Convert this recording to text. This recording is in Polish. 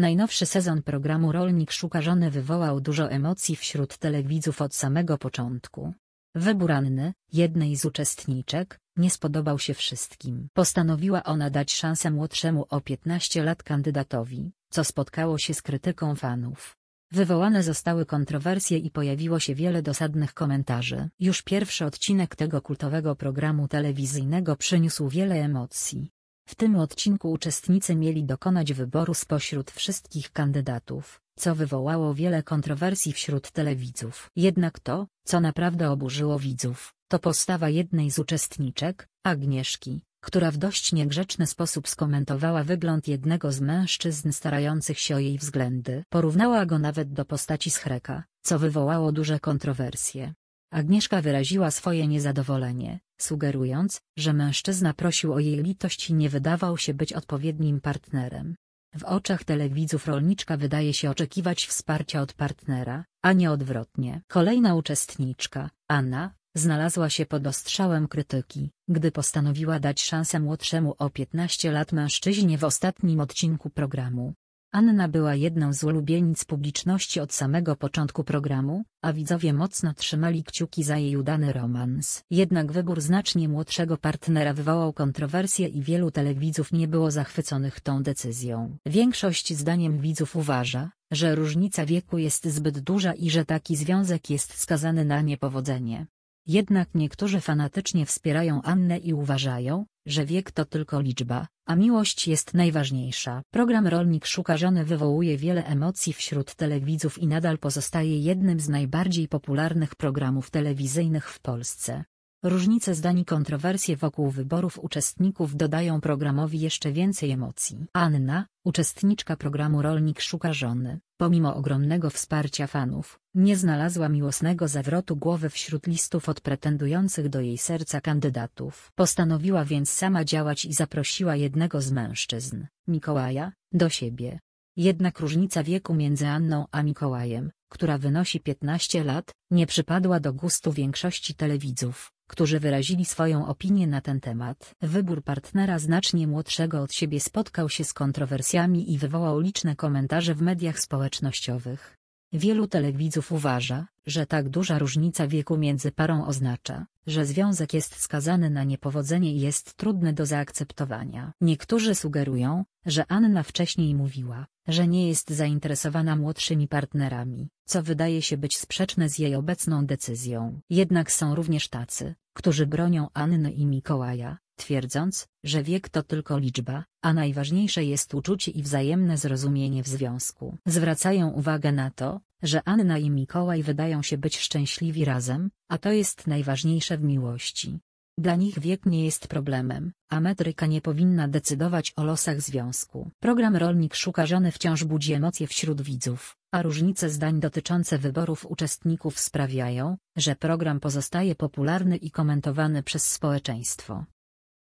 Najnowszy sezon programu Rolnik szuka żony wywołał dużo emocji wśród telewidzów od samego początku. Wybór Anny, jednej z uczestniczek, nie spodobał się wszystkim. Postanowiła ona dać szansę młodszemu o 15 lat kandydatowi, co spotkało się z krytyką fanów. Wywołane zostały kontrowersje i pojawiło się wiele dosadnych komentarzy. Już pierwszy odcinek tego kultowego programu telewizyjnego przyniósł wiele emocji. W tym odcinku uczestnicy mieli dokonać wyboru spośród wszystkich kandydatów, co wywołało wiele kontrowersji wśród telewidzów. Jednak to, co naprawdę oburzyło widzów, to postawa jednej z uczestniczek, Agnieszki, która w dość niegrzeczny sposób skomentowała wygląd jednego z mężczyzn starających się o jej względy. Porównała go nawet do postaci schreka, co wywołało duże kontrowersje. Agnieszka wyraziła swoje niezadowolenie, sugerując, że mężczyzna prosił o jej litość i nie wydawał się być odpowiednim partnerem. W oczach telewidzów rolniczka wydaje się oczekiwać wsparcia od partnera, a nie odwrotnie. Kolejna uczestniczka, Anna, znalazła się pod ostrzałem krytyki, gdy postanowiła dać szansę młodszemu o 15 lat mężczyźnie w ostatnim odcinku programu. Anna była jedną z ulubienic publiczności od samego początku programu, a widzowie mocno trzymali kciuki za jej udany romans. Jednak wybór znacznie młodszego partnera wywołał kontrowersje i wielu telewidzów nie było zachwyconych tą decyzją. Większość zdaniem widzów uważa, że różnica wieku jest zbyt duża i że taki związek jest skazany na niepowodzenie. Jednak niektórzy fanatycznie wspierają Annę i uważają, że wiek to tylko liczba, a miłość jest najważniejsza. Program Rolnik Szuka Żony wywołuje wiele emocji wśród telewidzów i nadal pozostaje jednym z najbardziej popularnych programów telewizyjnych w Polsce. Różnice zdań i kontrowersje wokół wyborów uczestników dodają programowi jeszcze więcej emocji. Anna, uczestniczka programu Rolnik szuka żony, pomimo ogromnego wsparcia fanów, nie znalazła miłosnego zawrotu głowy wśród listów od pretendujących do jej serca kandydatów. Postanowiła więc sama działać i zaprosiła jednego z mężczyzn, Mikołaja, do siebie. Jednak różnica wieku między Anną a Mikołajem, która wynosi 15 lat, nie przypadła do gustu większości telewidzów, którzy wyrazili swoją opinię na ten temat. Wybór partnera znacznie młodszego od siebie spotkał się z kontrowersjami i wywołał liczne komentarze w mediach społecznościowych. Wielu telewidzów uważa, że tak duża różnica wieku między parą oznacza, że związek jest skazany na niepowodzenie i jest trudny do zaakceptowania. Niektórzy sugerują, że Anna wcześniej mówiła, że nie jest zainteresowana młodszymi partnerami, co wydaje się być sprzeczne z jej obecną decyzją. Jednak są również tacy, którzy bronią Anny i Mikołaja, twierdząc, że wiek to tylko liczba, a najważniejsze jest uczucie i wzajemne zrozumienie w związku. Zwracają uwagę na to, że Anna i Mikołaj wydają się być szczęśliwi razem, a to jest najważniejsze w miłości. Dla nich wiek nie jest problemem, a metryka nie powinna decydować o losach związku. Program Rolnik Szuka Żony wciąż budzi emocje wśród widzów, a różnice zdań dotyczące wyborów uczestników sprawiają, że program pozostaje popularny i komentowany przez społeczeństwo.